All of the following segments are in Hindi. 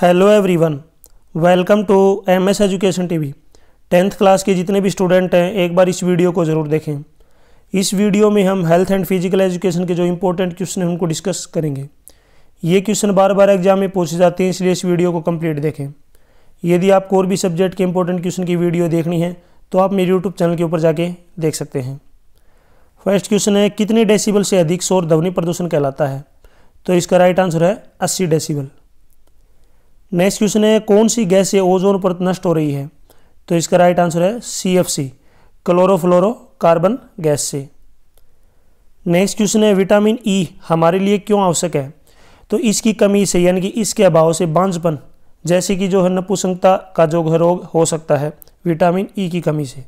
hello everyone welcome to M S education TV tenth class के जितने भी स्टूडेंट हैं एक बार इस वीडियो को ज़रूर देखें इस वीडियो में हम हेल्थ एंड फिजिकल एजुकेशन के जो इंपॉर्टेंट क्वेश्चन हैं उनको डिस्कस करेंगे ये क्वेश्चन बार बार एग्जाम में पूछे जाते हैं इसलिए इस वीडियो को कम्प्लीट देखें यदि आपको और भी सब्जेक्ट के इंपॉर्टेंट क्वेश्चन की वीडियो देखनी है तो आप मेरे यूट्यूब चैनल के ऊपर जाके देख सकते हैं फर्स्ट क्वेश्चन है कितने डेसीबल से अधिक शोर ध्वनि प्रदूषण कहलाता है तो इसका राइट आंसर है अस्सी डेसीबल नेक्स्ट क्वेश्चन है कौन सी गैस ये ओजोन परत नष्ट हो रही है तो इसका राइट आंसर है C F C chlorofluorocarbon gas से नेक्स्ट क्वेश्चन है विटामिन ई e, हमारे लिए क्यों आवश्यक है तो इसकी कमी से यानी कि इसके अभाव से बांझपन जैसे कि जो है नपुसंगता का जो रोग हो सकता है विटामिन ई e की कमी से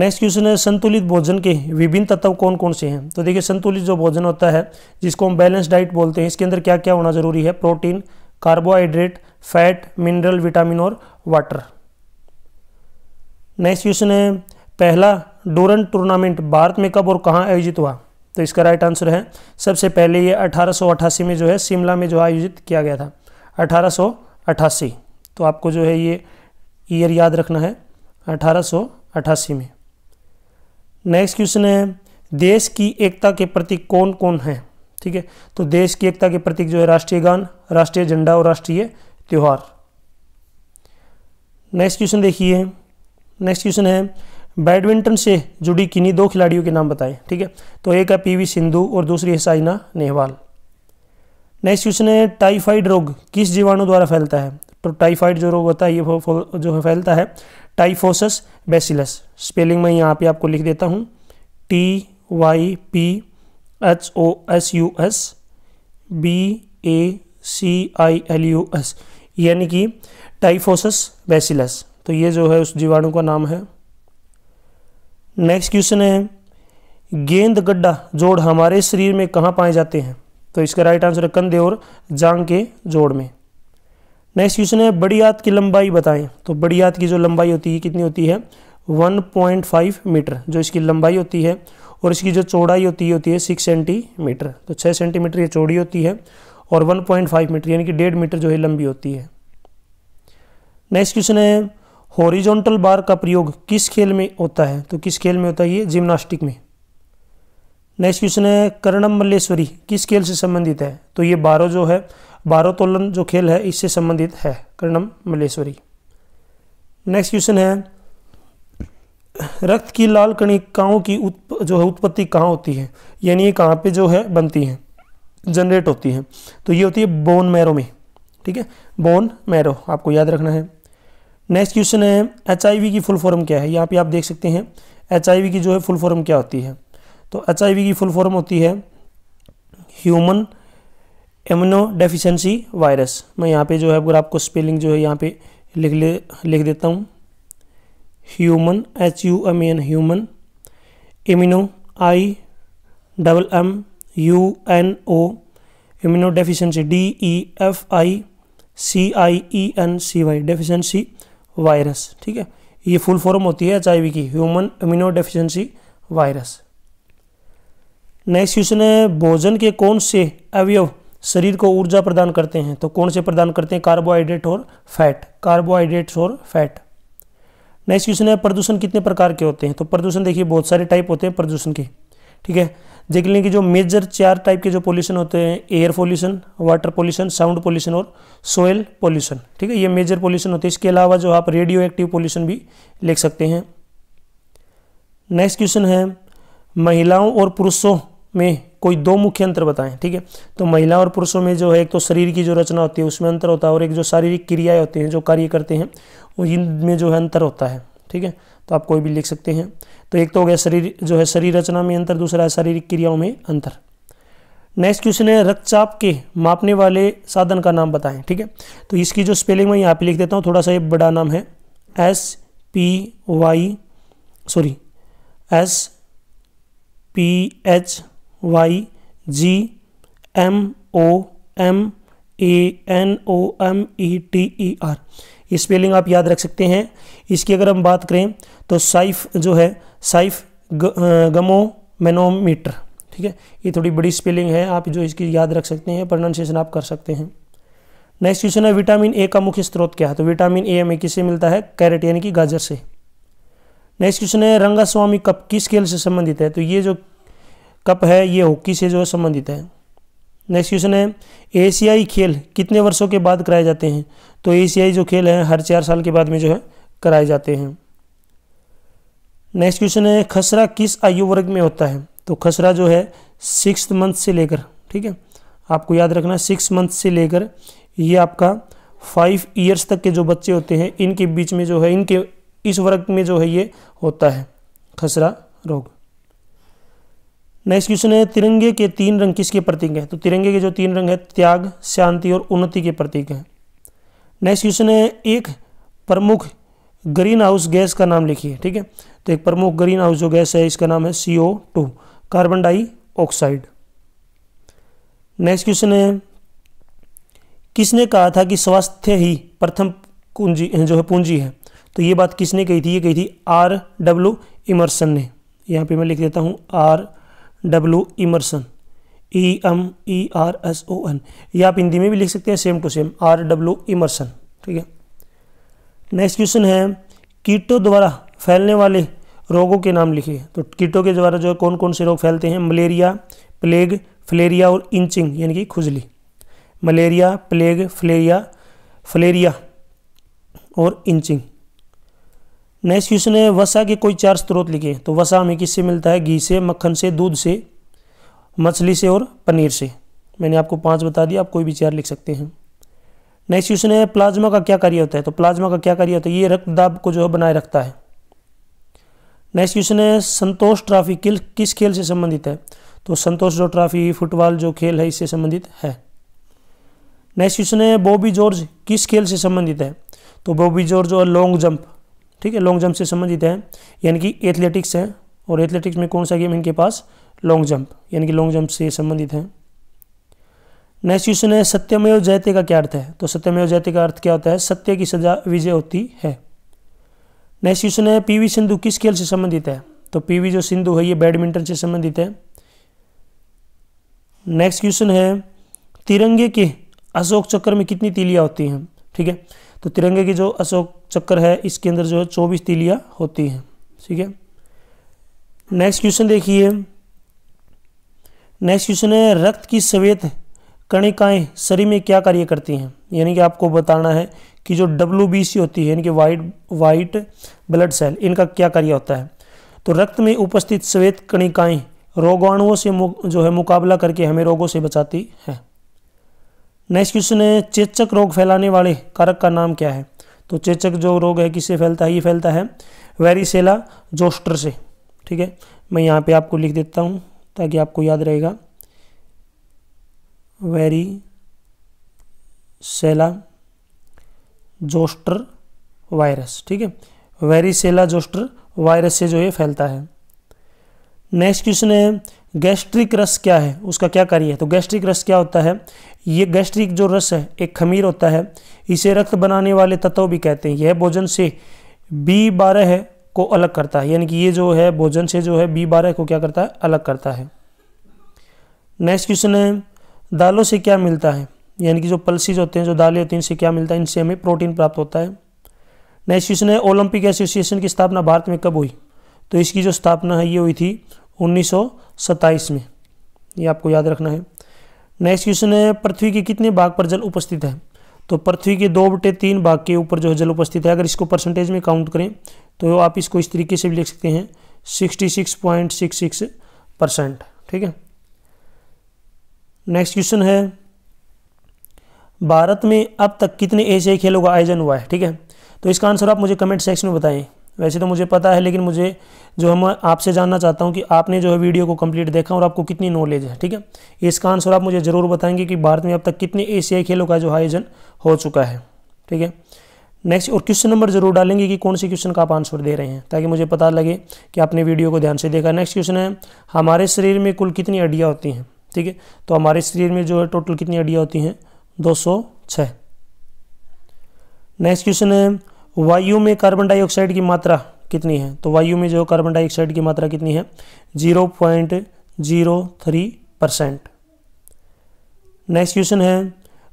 नेक्स्ट क्वेश्चन है संतुलित भोजन के विभिन्न तत्व कौन कौन से हैं तो देखिए संतुलित जो भोजन होता है जिसको हम बैलेंस डाइट बोलते हैं इसके अंदर क्या क्या होना जरूरी है protein carbohydrate fat mineral vitamin और वाटर नेक्स्ट क्वेश्चन है पहला डोरन टूर्नामेंट भारत में कब और कहाँ आयोजित हुआ तो इसका राइट आंसर है सबसे पहले ये अठारह में जो है शिमला में जो आयोजित किया गया था अठारह तो आपको जो है ये ईयर याद रखना है अठारह में नेक्स्ट क्वेश्चन है देश की एकता के प्रति कौन कौन है ठीक है तो देश की एकता के प्रतीक जो है राष्ट्रीय गान राष्ट्रीय झंडा और राष्ट्रीय त्यौहार नेक्स्ट क्वेश्चन देखिए नेक्स्ट क्वेश्चन है बैडमिंटन से जुड़ी किन्हीं दो खिलाड़ियों के नाम बताएं ठीक है तो एक है पीवी सिंधु और दूसरी है साइना नेहवाल नेक्स्ट क्वेश्चन है टाइफाइड रोग किस जीवाणु द्वारा फैलता है तो टाइफाइड जो रोग होता है ये जो है फैलता है टाइफोसस बेसिलस स्पेलिंग में यहाँ पे आपको लिख देता हूँ T Y P H O S U S B A C I L U S यानी कि टाइफोसस बेसिलस तो ये जो है उस जीवाणु का नाम है नेक्स्ट क्वेश्चन है गेंद गड्ढा जोड़ हमारे शरीर में कहाँ पाए जाते हैं तो इसका राइट आंसर है कंधे और जांग के जोड़ में नेक्स्ट क्वेश्चन है बड़ी आंत की लंबाई बताएं तो बड़ी आंत की जो लंबाई होती है कितनी होती है 1.5 मीटर जो इसकी लंबाई होती है और इसकी जो चौड़ाई होती है होती है सिक्स सेंटीमीटर तो छः सेंटीमीटर ये चौड़ी होती है और 1.5 मीटर यानी कि डेढ़ मीटर जो है लंबी होती है नेक्स्ट क्वेश्चन है हॉरिजॉन्टल बार का प्रयोग किस खेल में होता है तो किस खेल में होता है ये जिम्नास्टिक में नेक्स्ट क्वेश्चन है कर्णम मल्लेश्वरी किस खेल से संबंधित है तो ये बारो जो है बारोतोलन जो खेल है इससे संबंधित है कर्णम मल्लेश्वरी नेक्स्ट क्वेश्चन है रक्त की लाल कणिकाओं की उत्प, जो है उत्पत्ति कहाँ होती है यानी ये कहाँ पे जो है बनती हैं जनरेट होती हैं तो ये होती है बोन मैरो में ठीक है बोन मैरो आपको याद रखना है नेक्स्ट क्वेश्चन है एच की फुल फॉर्म क्या है यहाँ पे आप देख सकते हैं एच की जो है फुल फॉर्म क्या होती है तो एच की फुल फॉर्म होती है ह्यूमन एमिनो डेफिशेंसी वायरस मैं यहाँ पे जो है अगर आपको स्पेलिंग जो है यहाँ पे लिख ले लिख देता हूँ human H U M N human immuno I double M U N O immunodeficiency D E F I C I E N C Y deficiency virus ठीक है ये फुल फॉर्म होती है एच आई वी की human immunodeficiency virus next question है भोजन के कौन से अवयव शरीर को ऊर्जा प्रदान करते हैं तो कौन से प्रदान करते हैं कार्बोहाइड्रेट और फैट कार्बोहाइड्रेट्स और फैट नेक्स्ट क्वेश्चन है प्रदूषण कितने प्रकार के होते हैं तो प्रदूषण देखिए बहुत सारे टाइप होते हैं प्रदूषण के ठीक है देख लें कि जो मेजर चार टाइप के जो पोल्यूशन होते हैं air pollution water pollution sound pollution और सोयल पोल्यूशन ठीक है ये मेजर पोल्यूशन होते हैं इसके अलावा जो आप रेडियो एक्टिव पोल्यूशन भी लिख सकते हैं नेक्स्ट क्वेश्चन है महिलाओं और पुरुषों में कोई दो मुख्य अंतर बताएं ठीक है तो महिला और पुरुषों में जो है एक तो शरीर की जो रचना होती है उसमें अंतर होता है और एक जो शारीरिक क्रियाएं होती हैं जो कार्य करते हैं वो इनमें जो है अंतर होता है ठीक है तो आप कोई भी लिख सकते हैं तो एक तो हो गया शरीर जो है शरीर रचना में अंतर दूसरा है शारीरिक क्रियाओं में अंतर नेक्स्ट क्वेश्चन है रक्तचाप के मापने वाले साधन का नाम बताएं ठीक है तो इसकी जो स्पेलिंग मैं यहाँ पे लिख देता हूँ थोड़ा सा ये बड़ा नाम है S P Y sorry S P H Y G M O M A N O M E T E R ये स्पेलिंग आप याद रख सकते हैं इसकी अगर हम बात करें तो साइफ जो है साइफ गमोमेनोमीटर ठीक है ये थोड़ी बड़ी स्पेलिंग है आप जो इसकी याद रख सकते हैं प्रोनाउंसिएशन आप कर सकते हैं नेक्स्ट क्वेश्चन है विटामिन ए का मुख्य स्रोत क्या है तो विटामिन ए हमें किससे मिलता है कैरेट यानी कि गाजर से नेक्स्ट क्वेश्चन है रंगास्वामी कप किस खेल से संबंधित है तो ये जो कप है ये हॉकी से जो है संबंधित है नेक्स्ट क्वेश्चन है एशियाई खेल कितने वर्षों के बाद कराए जाते हैं तो एशियाई जो खेल है हर चार साल के बाद में जो है कराए जाते हैं नेक्स्ट क्वेश्चन है खसरा किस आयु वर्ग में होता है तो खसरा जो है सिक्स मंथ से लेकर ठीक है आपको याद रखना सिक्स मंथ से लेकर ये आपका फाइव ईयर्स तक के जो बच्चे होते हैं इनके बीच में जो है इनके इस वर्ग में जो है ये होता है खसरा रोग नेक्स्ट क्वेश्चन है तिरंगे के तीन रंग किसके प्रतीक हैं तो तिरंगे के जो तीन रंग है त्याग शांति और उन्नति के प्रतीक हैं नेक्स्ट क्वेश्चन है एक प्रमुख ग्रीन हाउस गैस का नाम लिखिए ठीक है तो एक प्रमुख ग्रीन हाउस जो गैस है इसका नाम है C O two carbon oxide next question है किसने कहा था कि स्वास्थ्य ही प्रथम कुंजी जो है पूंजी है तो ये बात किसने कही थी ये कही थी आर डब्ल्यू इमर्सन ने यहाँ पे मैं लिख देता हूँ R W Emerson E M E R S O N ये आप हिंदी में भी लिख सकते हैं same to same R W Emerson ठीक है नेक्स्ट क्वेश्चन है कीटों द्वारा फैलने वाले रोगों के नाम लिखिए तो कीटों के द्वारा जो है कौन कौन से रोग फैलते हैं मलेरिया प्लेग फलेरिया और इंचिंग यानी कि खुजली मलेरिया प्लेग फलेरिया फलेरिया और इंचिंग नेक्स्ट क्वेश्चन है वसा के कोई चार स्रोत लिखे तो वसा हमें किससे मिलता है घी से मक्खन से दूध से मछली से और पनीर से मैंने आपको पांच बता दिया आप कोई भी चार लिख सकते हैं नेक्स्ट क्वेश्चन है प्लाज्मा का क्या कार्य होता है तो प्लाज्मा का क्या कार्य होता है ये रक्त दाब को जो है बनाए रखता है नेक्स्ट क्वेश्चन है संतोष ट्रॉफी किल किस खेल से संबंधित है तो संतोष जो ट्रॉफी फुटबॉल जो खेल है इससे संबंधित है नेक्स्ट क्वेश्चन है बॉबी जॉर्ज किस खेल से संबंधित है तो बॉबी जॉर्ज और लॉन्ग जंप ठीक है लॉन्ग जंप से संबंधित है यानी कि एथलेटिक्स है और एथलेटिक्स में कौन सा गेम इनके पास लॉन्ग जंप यानी कि लॉन्ग जंप से संबंधित है नेक्स्ट क्वेश्चन है सत्यमेव जयते का क्या अर्थ है तो सत्यमेव जयते का अर्थ क्या होता है सत्य की सजा विजय होती है नेक्स्ट क्वेश्चन है पीवी सिंधु किस खेल से संबंधित है तो पीवी जो सिंधु है ये बैडमिंटन से संबंधित है नेक्स्ट क्वेश्चन है तिरंगे के अशोक चक्र में कितनी तीलियां होती हैं ठीक है तो तिरंगे की जो अशोक चक्कर है इसके अंदर जो है चौबीस तीलियाँ होती हैं ठीक है नेक्स्ट क्वेश्चन देखिए नेक्स्ट क्वेश्चन है रक्त की श्वेत कणिकाएँ शरीर में क्या कार्य करती हैं यानी कि आपको बताना है कि जो डब्ल्यू होती है यानी कि वाइट वाइट ब्लड सेल इनका क्या कार्य होता है तो रक्त में उपस्थित श्वेत कणिकाएँ रोगाणुओं से जो है मुकाबला करके हमें रोगों से बचाती हैं नेक्स्ट क्वेश्चन है चेचक रोग फैलाने वाले कारक का नाम क्या है तो चेचक जो रोग है किससे फैलता है ये फैलता है वेरिसेला जोस्टर से ठीक है मैं यहाँ पे आपको लिख देता हूँ ताकि आपको याद रहेगा वेरी सेला जोस्टर वायरस ठीक है वेरिसेला जोस्टर वायरस से जो ये फैलता है नेक्स्ट क्वेश्चन है गैस्ट्रिक रस क्या है उसका क्या कार्य है तो गैस्ट्रिक रस क्या होता है ये गैस्ट्रिक जो रस है एक खमीर होता है इसे रक्त बनाने वाले तत्व भी कहते हैं यह भोजन से बी बारह है को अलग करता है यानी कि ये जो है भोजन से जो है बी बारह को क्या करता है अलग करता है नेक्स्ट क्वेश्चन है दालों से क्या मिलता है यानी कि जो पल्सीज होते हैं जो दालें होती हैं इनसे क्या मिलता है इनसे हमें प्रोटीन प्राप्त होता है नेक्स्ट क्वेश्चन है ओलंपिक एसोसिएशन की स्थापना भारत में कब हुई तो इसकी जो स्थापना है ये हुई थी उन्नीस सत्ताईस में ये आपको याद रखना है नेक्स्ट क्वेश्चन है पृथ्वी के कितने भाग पर जल उपस्थित है तो पृथ्वी के दो बटे तीन भाग के ऊपर जो है जल उपस्थित है अगर इसको परसेंटेज में काउंट करें तो आप इसको इस तरीके से भी लिख सकते हैं sixty six point six six percent ठीक है नेक्स्ट क्वेश्चन है भारत में अब तक कितने ऐसे खेलों का आयोजन हुआ है ठीक है तो इसका आंसर आप मुझे कमेंट सेक्शन में बताएं वैसे तो मुझे पता है लेकिन मुझे जो हम आपसे जानना चाहता हूँ कि आपने जो है वीडियो को कंप्लीट देखा और आपको कितनी नॉलेज है ठीक है इसका आंसर आप मुझे ज़रूर बताएंगे कि भारत में अब तक कितने एशियाई खेलों का जो आयोजन हो चुका है ठीक है नेक्स्ट और क्वेश्चन नंबर जरूर डालेंगे कि कौन से क्वेश्चन का आप आंसर दे रहे हैं ताकि मुझे पता लगे कि आपने वीडियो को ध्यान से देखा नेक्स्ट क्वेश्चन है हमारे शरीर में कुल कितनी अड्डिया होती हैं ठीक है तो हमारे शरीर में जो है टोटल कितनी अड्डियाँ होती हैं दो नेक्स्ट क्वेश्चन है वायु में कार्बन डाइऑक्साइड की मात्रा कितनी है तो वायु में जो कार्बन डाइऑक्साइड की मात्रा कितनी है zero point zero three percent next question है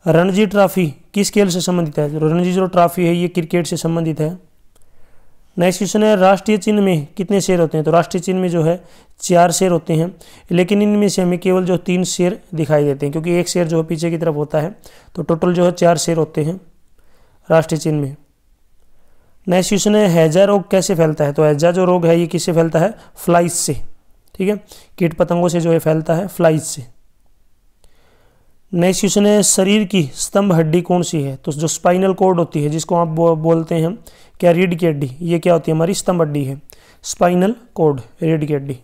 रणजी ट्रॉफी किस खेल से संबंधित है तो रणजी जो ट्रॉफी है ये क्रिकेट से संबंधित है नेक्स्ट क्वेश्चन है राष्ट्रीय चिन्ह में कितने शेर होते हैं तो राष्ट्रीय चिन्ह में जो है चार शेर होते हैं लेकिन इनमें से हमें केवल जो तीन शेर दिखाई देते हैं क्योंकि एक शेर जो है पीछे की तरफ होता है तो टोटल जो है चार शेर होते हैं राष्ट्रीय चिन्ह में नेक्स्ट क्वेश्चन है हैजा रोग कैसे फैलता है तो हैजा जो रोग है ये किससे फैलता है फ्लाइस से ठीक है कीट पतंगों से जो है फैलता है फ्लाइज से नेक्स्ट क्वेश्चन है शरीर की स्तंभ हड्डी कौन सी है तो जो स्पाइनल कोड होती है जिसको आप बोलते हैं क्या रीड की हड्डी ये क्या होती है हमारी स्तंभ हड्डी है स्पाइनल कोड रीड की हड्डी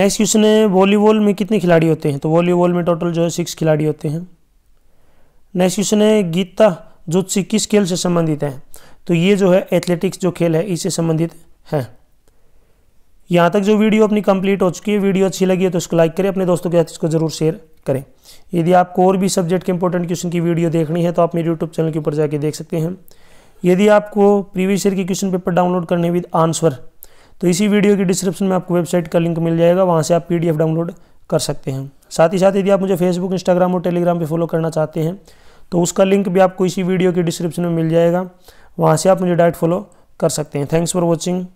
नेक्स्ट क्वेश्चन है वॉलीबॉल में कितने खिलाड़ी होते हैं तो वॉलीबॉल में टोटल जो है सिक्स खिलाड़ी होते हैं नेक्स्ट क्वेश्चन है गीता जुत्सी किस खेल से संबंधित है तो ये जो है एथलेटिक्स जो खेल है इससे संबंधित है यहाँ तक जो वीडियो अपनी कंप्लीट हो चुकी है वीडियो अच्छी लगी है तो उसको लाइक करें अपने दोस्तों के साथ इसको जरूर शेयर करें यदि आपको और भी सब्जेक्ट के इंपॉर्टेंट क्वेश्चन की वीडियो देखनी है तो आप मेरे यूट्यूब चैनल के ऊपर जाके देख सकते हैं यदि आपको प्रीवियस ईयर के क्वेश्चन पेपर डाउनलोड करने विद आंसर तो इसी वीडियो की डिस्क्रिप्शन में आपको वेबसाइट का लिंक मिल जाएगा वहाँ से आप पी डाउनलोड कर सकते हैं साथ ही साथ यदि आप मुझे फेसबुक इंस्टाग्राम और टेलीग्राम पर फॉलो करना चाहते हैं तो उसका लिंक भी आपको इसी वीडियो के डिस्क्रिप्शन में मिल जाएगा वहाँ से आप मुझे डायरेक्ट फॉलो कर सकते हैं थैंक्स फॉर वॉचिंग